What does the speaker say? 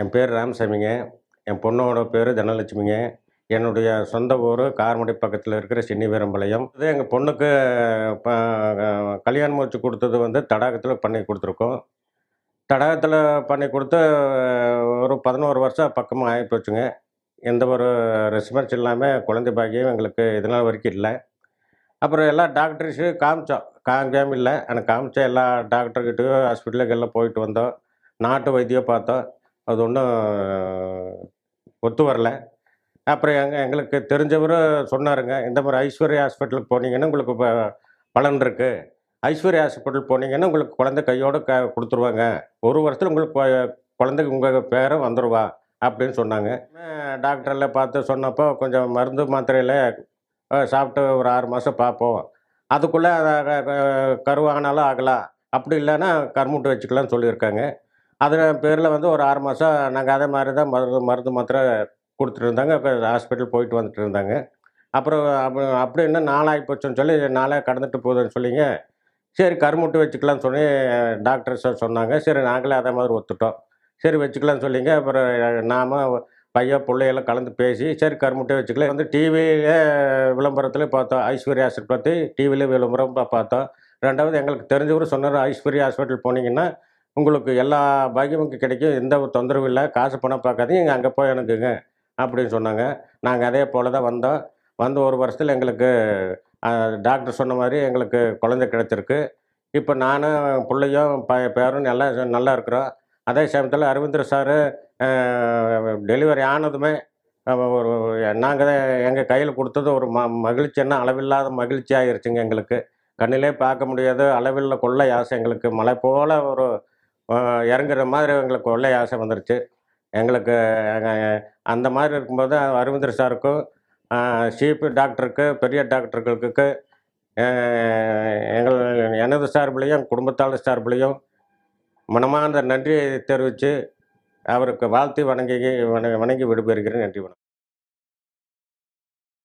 என் பேர் ராமசாமிங்க என் பொண்ணோட பேர் தனலட்சுமிங்க என்னுடைய சொந்த ஊர் கார்மடை பக்கத்தில் இருக்கிற சின்னிவேரம்பாளையம் இது எங்கள் பொண்ணுக்கு கல்யாணம் வச்சு கொடுத்தது வந்து தடாகத்தில் பண்ணி கொடுத்துருக்கோம் தடாகத்தில் பண்ணி கொடுத்து ஒரு பதினோரு வருஷம் பக்கமாக ஆகிப்போச்சுங்க எந்த ஒரு ரெஸ்பான்ஸ் இல்லாமல் குழந்தை பாக்கியம் எங்களுக்கு இதனால் வரைக்கும் இல்லை அப்புறம் எல்லா டாக்டர்ஸு காமிச்சோம் காமிக்காமல் இல்லை ஆனால் காமிச்ச எல்லா டாக்டர்கிட்டையும் ஹாஸ்பிட்டலுக்கு எல்லாம் போயிட்டு வந்தோம் நாட்டு வைத்தியம் பார்த்தோம் அது ஒன்றும் ஒத்து வரல அப்புறம் எங்கள் எங்களுக்கு தெரிஞ்சவரும் சொன்னாருங்க இந்த மாதிரி ஐஸ்வர்யா ஹாஸ்பிட்டலுக்கு போனீங்கன்னா உங்களுக்கு இப்போ பலன் இருக்குது ஐஸ்வர்யா ஹாஸ்பிட்டல் போனீங்கன்னா உங்களுக்கு குழந்தை கையோடு க கொடுத்துருவாங்க ஒரு வருஷத்தில் உங்களுக்கு குழந்தைக்கு உங்கள் பேரை வந்துடுவா அப்படின்னு சொன்னாங்க டாக்டரெல்லாம் பார்த்து சொன்னப்போ கொஞ்சம் மருந்து மாத்திரையில் சாப்பிட்டு ஒரு ஆறு மாதம் பார்ப்போம் அதுக்குள்ளே கருவானாலும் ஆகலாம் அப்படி இல்லைன்னா கருமுட்டு வச்சுக்கலாம்னு சொல்லியிருக்காங்க அதன் பேரில் வந்து ஒரு ஆறு மாதம் நாங்கள் அதே மாதிரி தான் மருந்து மருந்து மாத்திரை கொடுத்துட்ருந்தாங்க இப்போ ஹாஸ்பிட்டல் போயிட்டு வந்துட்டு இருந்தாங்க அப்புறம் அப்படி என்ன நாளாகி போச்சுன்னு சொல்லி நாளாக கடந்துட்டு போகுதுன்னு சொல்லிங்க சரி கருமுட்டு வச்சுக்கலான்னு சொல்லி டாக்டர் சார் சொன்னாங்க சரி நாங்களே அதே மாதிரி ஒத்துட்டோம் சரி வச்சுக்கலான்னு சொல்லிங்க அப்புறம் நாம் பையன் பிள்ளையெல்லாம் கலந்து பேசி சரி கருமுட்டை வச்சுக்கலாம் வந்து டிவியில் விளம்பரத்தில் பார்த்தோம் ஐஸ்வர்யா ஹாஸ்பிட்டல் பற்றி டிவியில் விளம்பரம் பார்த்தோம் ரெண்டாவது எங்களுக்கு தெரிஞ்சவரும் சொன்னார் ஐஸ்வர்யா ஹாஸ்பிட்டல் போனீங்கன்னா உங்களுக்கு எல்லா பாக்கியமும் கிடைக்கும் எந்த ஒரு தொந்தரவும் இல்லை காசு பணம் பார்க்காதீங்க எங்கள் அங்கே போய் எனக்குங்க அப்படின்னு சொன்னாங்க நாங்கள் அதே போல் தான் வந்தோம் வந்து ஒரு வருஷத்தில் எங்களுக்கு டாக்டர் சொன்ன மாதிரி எங்களுக்கு குழந்தை கிடச்சிருக்கு இப்போ நானும் பிள்ளையும் ப பேரும் நல்லா நல்லா இருக்கிறோம் அதே சமயத்தில் அரவிந்தர் சார் டெலிவரி ஆனதுமே ஒரு நாங்கள் தான் எங்கள் கையில் கொடுத்தது ஒரு ம மகிழ்ச்சி என்ன அளவில்லாத மகிழ்ச்சி ஆகிருச்சுங்க எங்களுக்கு கண்ணிலே பார்க்க முடியாது அளவில் கொள்ள யாசை எங்களுக்கு மலை போல் ஒரு இறங்குற மாதிரி எங்களுக்கு கொள்ளை ஆசை வந்துருச்சு எங்களுக்கு அந்த மாதிரி இருக்கும்போது அரவிந்தர் சாருக்கும் சீப்பு டாக்டருக்கு பெரிய டாக்டர்களுக்கு எங்கள் எனது சார்பிலையும் குடும்பத்தாளர் சார்பிலையும் மனமார்ந்த நன்றியை தெரிவித்து அவருக்கு வாழ்த்து வணங்கி வணங்கி விடுபெறுகிறேன் நன்றி வணக்கம்